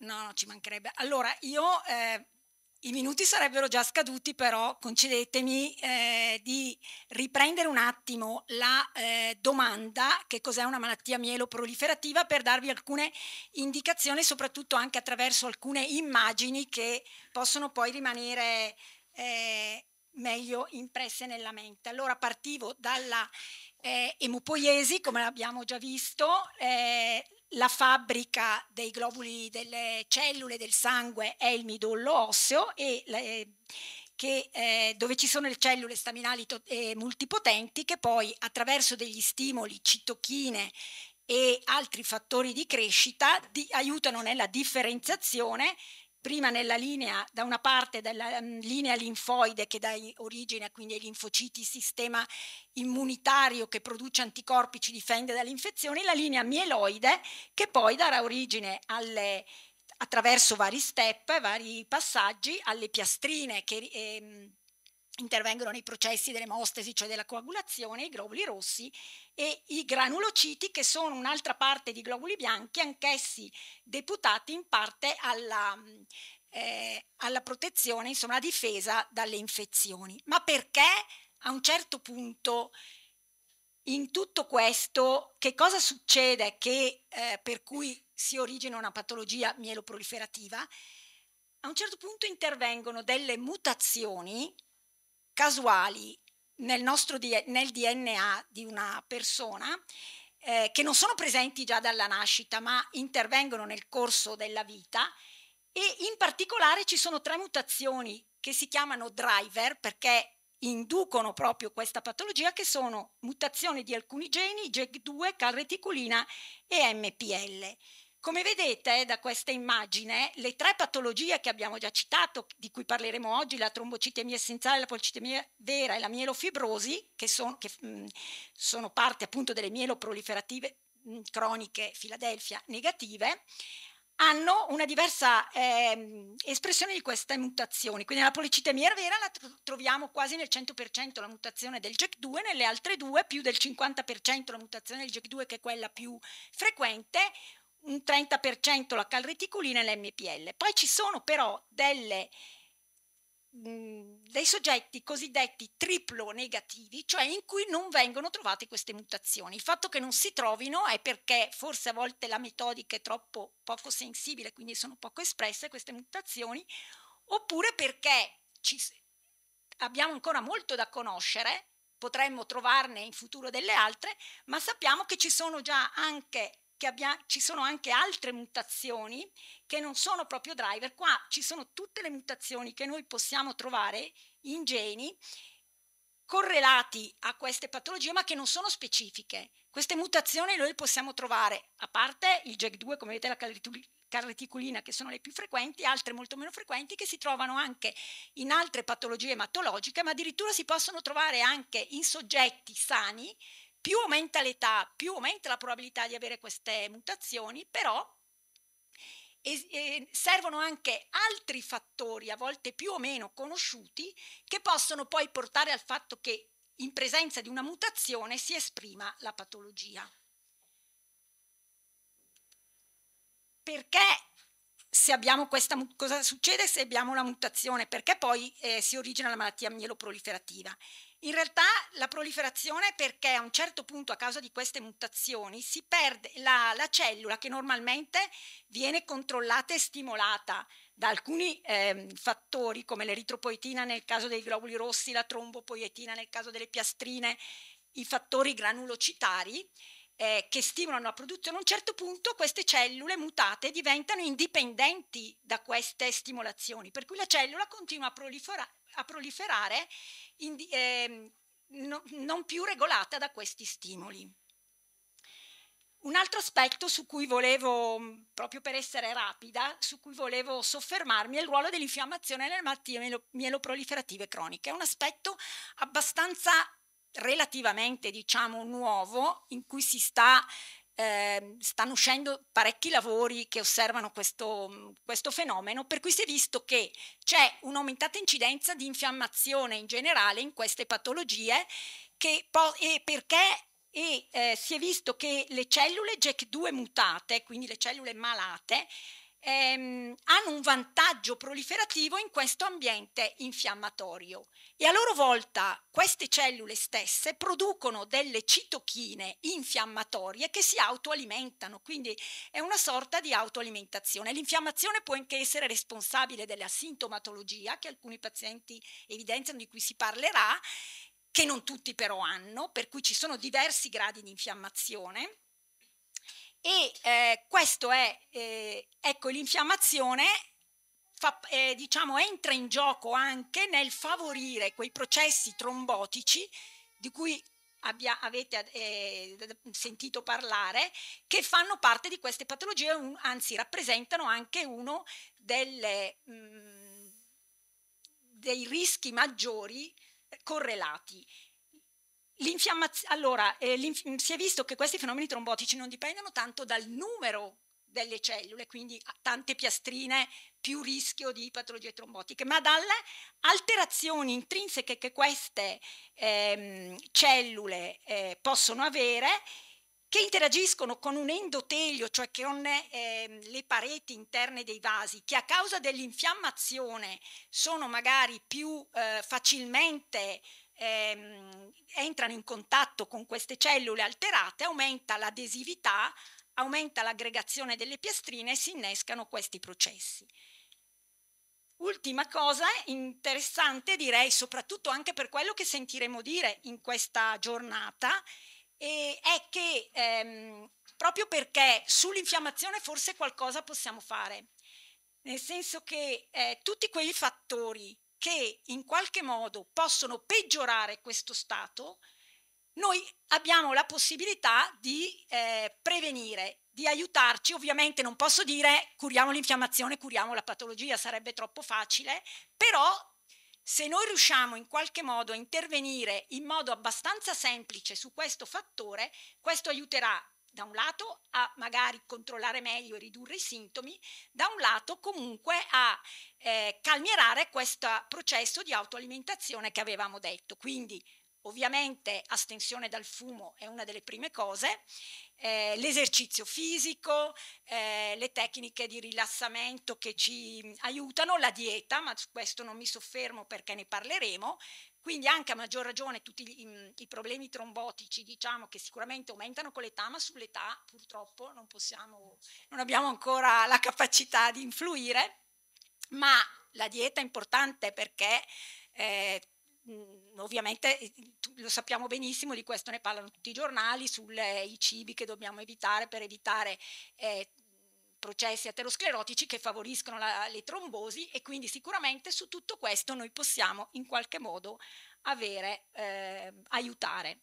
No, no, ci mancherebbe. Allora, io eh, i minuti sarebbero già scaduti, però concedetemi eh, di riprendere un attimo la eh, domanda che cos'è una malattia mieloproliferativa per darvi alcune indicazioni, soprattutto anche attraverso alcune immagini che possono poi rimanere eh, meglio impresse nella mente. Allora, partivo dalla eh, emopoiesi, come l'abbiamo già visto, eh, la fabbrica dei globuli delle cellule del sangue è il midollo osseo e le, eh, che, eh, dove ci sono le cellule staminali eh, multipotenti che poi attraverso degli stimoli, citochine e altri fattori di crescita di, aiutano nella differenziazione prima nella linea, da una parte della mm, linea linfoide che dà origine quindi ai linfociti, sistema immunitario che produce anticorpi, ci difende dalle infezioni, la linea mieloide che poi darà origine alle attraverso vari step, vari passaggi alle piastrine che, eh, intervengono nei processi dell'emostesi, cioè della coagulazione, i globuli rossi e i granulociti che sono un'altra parte di globuli bianchi, anch'essi deputati in parte alla, mm, eh, alla protezione, insomma alla difesa dalle infezioni. Ma perché a un certo punto in tutto questo che cosa succede che, eh, per cui si origina una patologia mieloproliferativa? A un certo punto intervengono delle mutazioni casuali nel, nostro, nel DNA di una persona eh, che non sono presenti già dalla nascita ma intervengono nel corso della vita e in particolare ci sono tre mutazioni che si chiamano driver perché inducono proprio questa patologia che sono mutazioni di alcuni geni, JEG2, calreticulina e MPL. Come vedete da questa immagine, le tre patologie che abbiamo già citato, di cui parleremo oggi, la trombocitemia essenziale, la policitemia vera e la mielofibrosi, che, son, che mh, sono parte appunto delle mieloproliferative mh, croniche Filadelfia negative, hanno una diversa eh, espressione di queste mutazioni. Quindi nella policitemia vera la tro troviamo quasi nel 100% la mutazione del gec 2 nelle altre due più del 50% la mutazione del gec 2 che è quella più frequente, un 30% la calreticolina e l'MPL. Poi ci sono però delle, mh, mm, dei soggetti cosiddetti triplo negativi, cioè in cui non vengono trovate queste mutazioni. Il fatto che non si trovino è perché forse a volte la metodica è troppo poco sensibile, quindi sono poco espresse queste mutazioni, oppure perché ci, abbiamo ancora molto da conoscere, potremmo trovarne in futuro delle altre, ma sappiamo che ci sono già anche che abbia, ci sono anche altre mutazioni che non sono proprio driver. Qua ci sono tutte le mutazioni che noi possiamo trovare in geni correlati a queste patologie ma che non sono specifiche. Queste mutazioni noi possiamo trovare, a parte il JAK2, come vedete la caloritura carreticulina che sono le più frequenti, altre molto meno frequenti che si trovano anche in altre patologie ematologiche, ma addirittura si possono trovare anche in soggetti sani più aumenta l'età, più aumenta la probabilità di avere queste mutazioni, però eh, servono anche altri fattori, a volte più o meno conosciuti, che possono poi portare al fatto che in presenza di una mutazione si esprima la patologia. Perché se abbiamo questa, cosa succede se abbiamo una mutazione, perché poi eh, si origina la malattia mieloproliferativa. In realtà la proliferazione è perché a un certo punto a causa di queste mutazioni si perde la, la cellula che normalmente viene controllata e stimolata da alcuni eh, fattori come l'eritropoietina nel caso dei globuli rossi, la trombopoietina nel caso delle piastrine, i fattori granulocitari eh, che stimolano la produzione, a un certo punto queste cellule mutate diventano indipendenti da queste stimolazioni, per cui la cellula continua a, prolifera- a proliferare in, eh, no, non più regolata da questi stimoli. Un altro aspetto su cui volevo, proprio per essere rapida, su cui volevo soffermarmi è il ruolo dell'infiammazione nelle malattie mieloproliferative croniche. È un aspetto abbastanza relativamente diciamo nuovo in cui si sta eh, stanno uscendo parecchi lavori che osservano questo, questo, fenomeno, per cui si è visto che c'è un'aumentata incidenza di infiammazione in generale in queste patologie che po- e perché e, eh, si è visto che le cellule JAK2 mutate, quindi le cellule malate, ehm, hanno un vantaggio proliferativo in questo ambiente infiammatorio e a loro volta queste cellule stesse producono delle citochine infiammatorie che si autoalimentano, quindi è una sorta di autoalimentazione. L'infiammazione può anche essere responsabile della sintomatologia che alcuni pazienti evidenziano, di cui si parlerà, che non tutti però hanno, per cui ci sono diversi gradi di infiammazione. E eh, questo è, eh, ecco, l'infiammazione fa, eh, diciamo, entra in gioco anche nel favorire quei processi trombotici di cui abbia, avete eh, sentito parlare, che fanno parte di queste patologie, un, anzi rappresentano anche uno delle, mh, mm, dei rischi maggiori correlati. Allora, eh, si è visto che questi fenomeni trombotici non dipendono tanto dal numero delle cellule, quindi tante piastrine più rischio di patologie trombotiche, ma dalle alterazioni intrinseche che queste ehm, cellule eh, possono avere che interagiscono con un endotelio, cioè con eh, le pareti interne dei vasi, che a causa dell'infiammazione sono magari più eh, facilmente ehm, entrano in contatto con queste cellule alterate, aumenta l'adesività, aumenta l'aggregazione delle piastrine e si innescano questi processi. Ultima cosa interessante, direi, soprattutto anche per quello che sentiremo dire in questa giornata, è che ehm, proprio perché sull'infiammazione forse qualcosa possiamo fare, nel senso che eh, tutti quei fattori che in qualche modo possono peggiorare questo stato, noi abbiamo la possibilità di eh, prevenire, di aiutarci. Ovviamente non posso dire curiamo l'infiammazione, curiamo la patologia, sarebbe troppo facile, però se noi riusciamo in qualche modo a intervenire in modo abbastanza semplice su questo fattore, questo aiuterà da un lato a magari controllare meglio e ridurre i sintomi, da un lato comunque a eh, calmierare questo processo di autoalimentazione che avevamo detto. Quindi Ovviamente astensione dal fumo è una delle prime cose, eh, l'esercizio fisico, eh, le tecniche di rilassamento che ci mm, aiutano, la dieta, ma su questo non mi soffermo perché ne parleremo. Quindi anche a maggior ragione tutti gli, mm, i problemi trombotici, diciamo che sicuramente aumentano con l'età, ma sull'età purtroppo non possiamo, non abbiamo ancora la capacità di influire. Ma la dieta è importante perché eh, ovviamente eh, lo sappiamo benissimo, di questo ne parlano tutti i giornali, sui cibi che dobbiamo evitare per evitare eh, processi aterosclerotici che favoriscono la, le trombosi e quindi sicuramente su tutto questo noi possiamo in qualche modo avere, eh, aiutare.